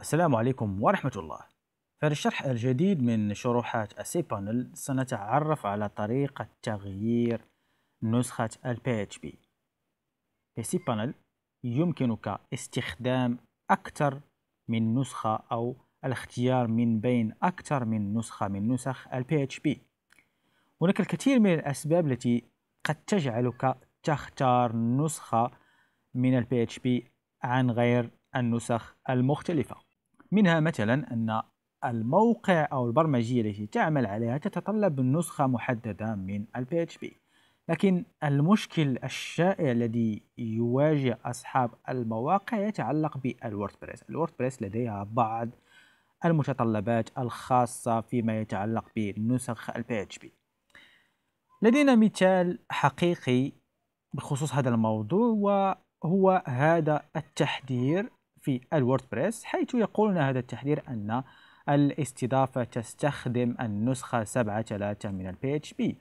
السلام عليكم ورحمة الله في هذا الشرح الجديد من شروحات السي بانل سنتعرف على طريقة تغيير نسخة ال PHP في سي بانل يمكنك استخدام أكثر من نسخة أو الاختيار من بين أكثر من نسخة من نسخ ال PHP هناك الكثير من الأسباب التي قد تجعلك تختار نسخة من ال PHP عن غير النسخ المختلفة منها مثلا أن الموقع أو البرمجية التي تعمل عليها تتطلب نسخة محددة من PHP لكن المشكل الشائع الذي يواجه أصحاب المواقع يتعلق بالووردبريس الووردبريس لديها بعض المتطلبات الخاصة فيما يتعلق بنسخ PHP لدينا مثال حقيقي بخصوص هذا الموضوع وهو هذا التحذير في الووردبريس حيث يقولنا هذا التحذير أن الاستضافة تستخدم النسخة 7.3 من البي اتش بي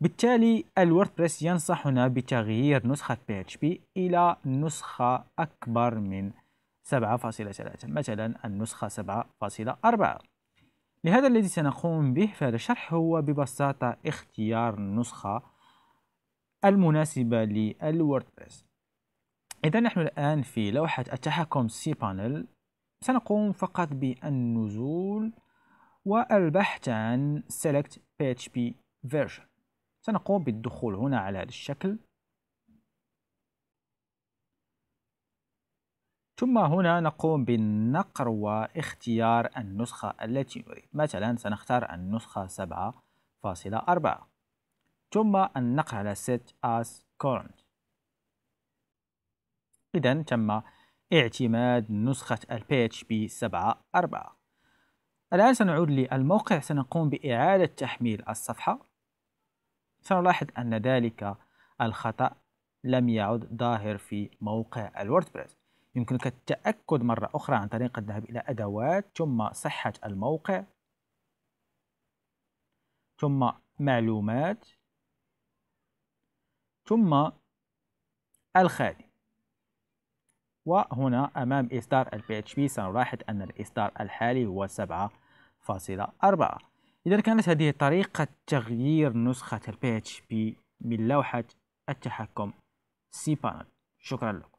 بالتالي الووردبريس ينصحنا بتغيير نسخة بي اتش بي إلى نسخة أكبر من 7.3 مثلا النسخة 7.4 لهذا الذي سنقوم به في هذا الشرح هو ببساطة اختيار النسخة المناسبة للووردبريس إذا نحن الآن في لوحة التحكم سي بانل سنقوم فقط بالنزول والبحث عن select php version سنقوم بالدخول هنا على هذا الشكل ثم هنا نقوم بالنقر واختيار النسخة التي نريد مثلا سنختار النسخة 7.4 ثم النقر على set as current إذا تم اعتماد نسخة الـ PHP 7.4 الآن سنعود للموقع سنقوم بإعادة تحميل الصفحة سنلاحظ أن ذلك الخطأ لم يعد ظاهر في موقع الوردبريس يمكنك التأكد مرة أخرى عن طريق الذهاب إلى أدوات ثم صحة الموقع ثم معلومات ثم الخادم وهنا أمام إصدار الـ PHP سنلاحظ أن الإصدار الحالي هو 7.4 إذا كانت هذه طريقة تغيير نسخة الـ PHP من لوحة التحكم سي بانل شكرا لكم